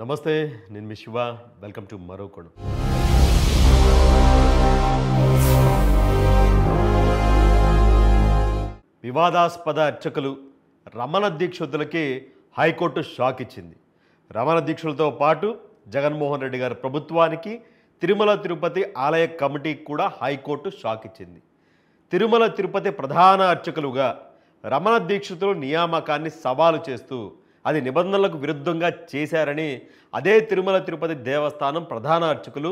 నమస్తే నేను మీ Shiva welcome to మరో కొడు వివాదాస్పద అర్చకులు రమణ దీక్షితులకి హైకోర్టు షాక్ ఇచ్చింది రమణ దీక్షలతో పాటు జగన్మోహన్ రెడ్డి గారి ప్రభుత్వానికి తిరుమల తిరుపతి ఆలయ కమిటీకి కూడా హైకోర్టు షాక్ ఇచ్చింది తిరుమల తిరుపతి ప్రధాన అర్చకులుగా రమణ దీక్షితులు నియామకాన్ని సవాలు చేస్తూ అది నిబంధనలకు విరుద్ధంగా చేశారని అదే తిరుమల తిరుపతి దేవస్థానం ప్రధాన అర్చకులు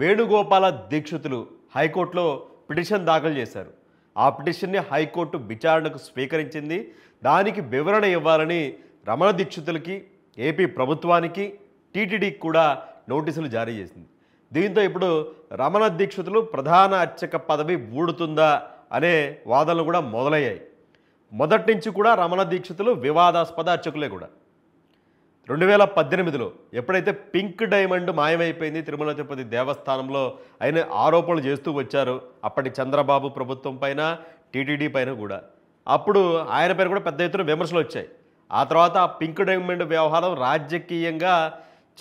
వేణుగోపాల దీక్షితులు హైకోర్టులో పిటిషన్ దాఖలు చేశారు ఆ పిటిషన్ని హైకోర్టు విచారణకు స్వీకరించింది దానికి వివరణ ఇవ్వాలని రమణ దీక్షితులకి ఏపీ ప్రభుత్వానికి టీటీడీకి కూడా నోటీసులు జారీ చేసింది దీంతో ఇప్పుడు రమణ దీక్షితులు ప్రధాన అర్చక పదవి ఊడుతుందా అనే వాదనలు కూడా మొదలయ్యాయి మొదటి నుంచి కూడా రమణ దీక్షితులు వివాదాస్పద అర్చకులే కూడా రెండు వేల పద్దెనిమిదిలో ఎప్పుడైతే పింక్ డైమండ్ మాయమైపోయింది తిరుమల తిరుపతి దేవస్థానంలో ఆయన ఆరోపణలు చేస్తూ వచ్చారు అప్పటి చంద్రబాబు ప్రభుత్వం పైన టీటీడీ పైన కూడా అప్పుడు ఆయన పేరు కూడా పెద్ద ఎత్తున విమర్శలు వచ్చాయి ఆ తర్వాత ఆ పింక్ డైమండ్ వ్యవహారం రాజకీయంగా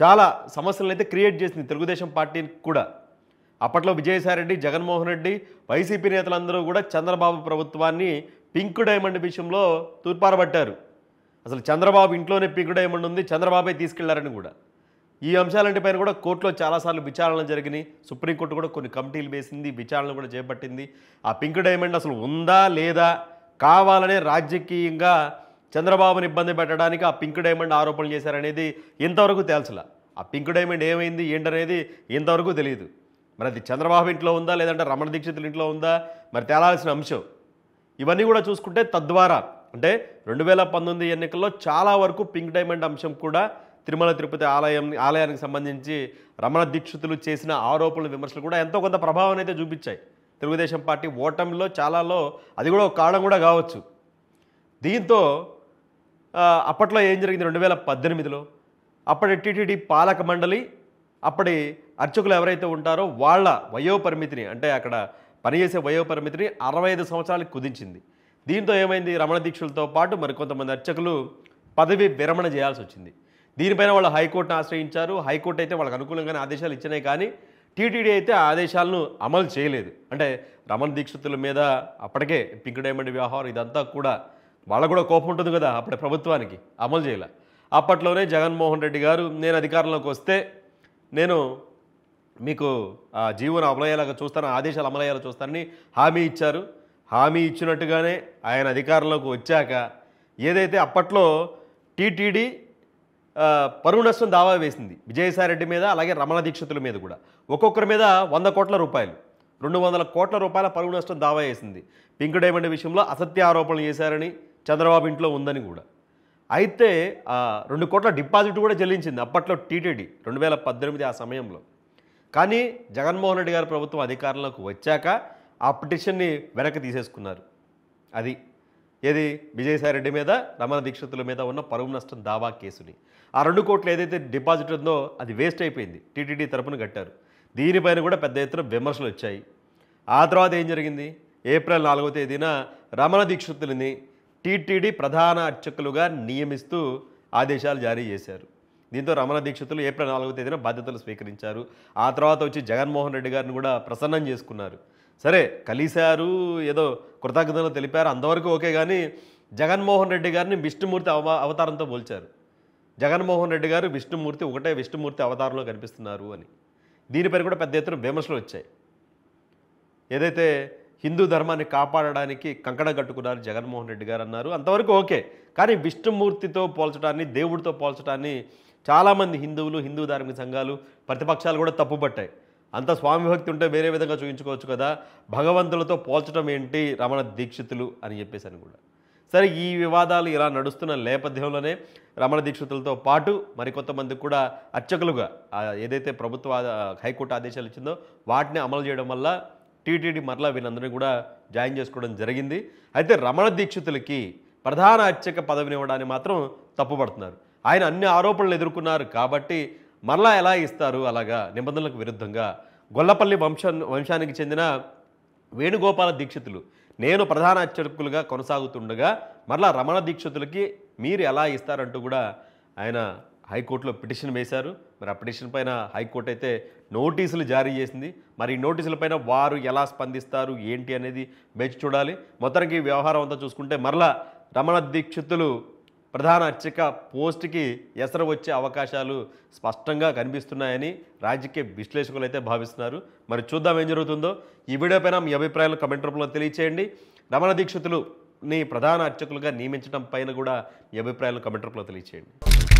చాలా సమస్యలను అయితే క్రియేట్ చేసింది తెలుగుదేశం పార్టీని కూడా అప్పట్లో విజయసాయి రెడ్డి జగన్మోహన్ రెడ్డి వైసీపీ నేతలందరూ కూడా చంద్రబాబు ప్రభుత్వాన్ని పింక్ డైమండ్ విషయంలో తూర్పారబట్టారు అసలు చంద్రబాబు ఇంట్లోనే పింక్ డైమండ్ ఉంది చంద్రబాబే తీసుకెళ్లారని కూడా ఈ అంశాలంటి పైన కూడా కోర్టులో చాలాసార్లు విచారణలు జరిగినాయి సుప్రీంకోర్టు కూడా కొన్ని కమిటీలు వేసింది విచారణ కూడా చేపట్టింది ఆ పింక్ డైమండ్ అసలు ఉందా లేదా కావాలనే రాజకీయంగా చంద్రబాబుని ఇబ్బంది పెట్టడానికి ఆ పింక్ డైమండ్ ఆరోపణలు చేశారనేది ఇంతవరకు తేల్చల ఆ పింక్ డైమండ్ ఏమైంది ఏంటనేది ఇంతవరకు తెలియదు మరి అది చంద్రబాబు ఇంట్లో ఉందా లేదంటే రమణ దీక్షితుల ఇంట్లో ఉందా మరి తేలాల్సిన అంశం ఇవన్నీ కూడా చూసుకుంటే తద్వారా అంటే రెండు వేల పంతొమ్మిది ఎన్నికల్లో చాలా వరకు పింక్ డైమండ్ అంశం కూడా తిరుమల తిరుపతి ఆలయం ఆలయానికి సంబంధించి రమణ దీక్షితులు చేసిన ఆరోపణలు విమర్శలు కూడా ఎంతో కొంత ప్రభావం అయితే చూపించాయి తెలుగుదేశం పార్టీ ఓటమిలో చాలాలో అది కూడా ఒక కారణం కూడా కావచ్చు దీంతో అప్పట్లో ఏం జరిగింది రెండు వేల పద్దెనిమిదిలో అప్పటి టీటీడీ పాలక మండలి అప్పటి అర్చకులు ఎవరైతే ఉంటారో వాళ్ళ వయోపరిమితిని అంటే అక్కడ పనిచేసే వయోపరిమితిని అరవై ఐదు సంవత్సరాలకు కుదించింది దీంతో ఏమైంది రమణ దీక్షలతో పాటు మరికొంతమంది అర్చకులు పదవి విరమణ చేయాల్సి వచ్చింది దీనిపైన వాళ్ళు హైకోర్టును ఆశ్రయించారు హైకోర్టు అయితే వాళ్ళకి అనుకూలంగానే ఆదేశాలు ఇచ్చినాయి కానీ టీటీడీ అయితే ఆ ఆదేశాలను అమలు చేయలేదు అంటే రమణ దీక్షితుల మీద అప్పటికే పింక్ డైమండ్ వ్యవహారం ఇదంతా కూడా వాళ్ళకు కూడా కోపం ఉంటుంది కదా అప్పుడే ప్రభుత్వానికి అమలు చేయలే అప్పట్లోనే జగన్మోహన్ రెడ్డి గారు నేను అధికారంలోకి వస్తే నేను మీకు ఆ జీవన అమలయ్యేలాగా చూస్తాను ఆదేశాలు అమలయ్యేలా చూస్తానని హామీ ఇచ్చారు హామీ ఇచ్చినట్టుగానే ఆయన అధికారంలోకి వచ్చాక ఏదైతే అప్పట్లో టీటీడీ పరువు నష్టం దావా వేసింది విజయసాయిరెడ్డి మీద అలాగే రమణ దీక్షితుల మీద కూడా ఒక్కొక్కరి మీద వంద కోట్ల రూపాయలు రెండు వందల కోట్ల రూపాయల పరువు నష్టం దావా వేసింది పింక్ డైమండ్ విషయంలో అసత్య ఆరోపణలు చేశారని చంద్రబాబు ఇంట్లో ఉందని కూడా అయితే రెండు కోట్ల డిపాజిట్ కూడా చెల్లించింది అప్పట్లో టీటీడీ రెండు వేల పద్దెనిమిది ఆ సమయంలో కానీ జగన్మోహన్ రెడ్డి గారు ప్రభుత్వం అధికారంలోకి వచ్చాక ఆ పిటిషన్ని వెనక్కి తీసేసుకున్నారు అది ఏది విజయసాయిరెడ్డి మీద రమణ దీక్షితుల మీద ఉన్న పరువు నష్టం దావా కేసుని ఆ రెండు కోట్లు ఏదైతే డిపాజిట్ ఉందో అది వేస్ట్ అయిపోయింది టీటీడీ తరపున కట్టారు దీనిపైన కూడా పెద్ద ఎత్తున విమర్శలు వచ్చాయి ఆ తర్వాత ఏం జరిగింది ఏప్రిల్ నాలుగో తేదీన రమణ దీక్షితులని టీటీడీ ప్రధాన అర్చకులుగా నియమిస్తూ ఆదేశాలు జారీ చేశారు దీంతో రమణ దీక్షితులు ఏప్రిల్ నాలుగో తేదీన బాధ్యతలు స్వీకరించారు ఆ తర్వాత వచ్చి జగన్మోహన్ రెడ్డి గారిని కూడా ప్రసన్నం చేసుకున్నారు సరే కలిశారు ఏదో కృతజ్ఞతలు తెలిపారు అంతవరకు ఓకే కానీ జగన్మోహన్ రెడ్డి గారిని విష్ణుమూర్తి అవ అవతారంతో పోల్చారు జగన్మోహన్ రెడ్డి గారు విష్ణుమూర్తి ఒకటే విష్ణుమూర్తి అవతారంలో కనిపిస్తున్నారు అని దీనిపై కూడా పెద్ద ఎత్తున విమర్శలు వచ్చాయి ఏదైతే హిందూ ధర్మాన్ని కాపాడడానికి కంకణ కట్టుకున్నారు జగన్మోహన్ రెడ్డి గారు అన్నారు అంతవరకు ఓకే కానీ విష్ణుమూర్తితో పోల్చడాన్ని దేవుడితో పోల్చడాన్ని చాలామంది హిందువులు హిందూ ధార్మిక సంఘాలు ప్రతిపక్షాలు కూడా తప్పుపట్టాయి అంత స్వామి భక్తి ఉంటే వేరే విధంగా చూపించుకోవచ్చు కదా భగవంతులతో పోల్చడం ఏంటి రమణ దీక్షితులు అని చెప్పేసి అని కూడా సరే ఈ వివాదాలు ఇలా నడుస్తున్న నేపథ్యంలోనే రమణ దీక్షితులతో పాటు మరికొంతమంది కూడా అర్చకులుగా ఏదైతే ప్రభుత్వ హైకోర్టు ఆదేశాలు ఇచ్చిందో వాటిని అమలు చేయడం వల్ల టీటీడీ మరలా వీళ్ళందరినీ కూడా జాయిన్ చేసుకోవడం జరిగింది అయితే రమణ దీక్షితులకి ప్రధాన అర్చక పదవిని ఇవ్వడానికి మాత్రం తప్పుపడుతున్నారు ఆయన అన్ని ఆరోపణలు ఎదుర్కొన్నారు కాబట్టి మరలా ఎలా ఇస్తారు అలాగా నిబంధనలకు విరుద్ధంగా గొల్లపల్లి వంశ వంశానికి చెందిన వేణుగోపాల దీక్షితులు నేను ప్రధాన అర్చకులుగా కొనసాగుతుండగా మరలా రమణ దీక్షితులకి మీరు ఎలా ఇస్తారంటూ కూడా ఆయన హైకోర్టులో పిటిషన్ వేశారు మరి ఆ పిటిషన్ పైన హైకోర్టు అయితే నోటీసులు జారీ చేసింది మరి ఈ నోటీసుల పైన వారు ఎలా స్పందిస్తారు ఏంటి అనేది వేచి చూడాలి మొత్తానికి వ్యవహారం అంతా చూసుకుంటే మరలా రమణ దీక్షితులు ప్రధాన అర్చక పోస్టుకి ఎసరు వచ్చే అవకాశాలు స్పష్టంగా కనిపిస్తున్నాయని రాజకీయ విశ్లేషకులు అయితే భావిస్తున్నారు మరి చూద్దాం ఏం జరుగుతుందో ఈ వీడియోపైన మీ అభిప్రాయాలు కమెంట్ రూపంలో తెలియచేయండి రమణ దీక్షితులు ని ప్రధాన అర్చకులుగా నియమించడం పైన కూడా మీ అభిప్రాయాలు కమెంట్ రూపంలో తెలియచేయండి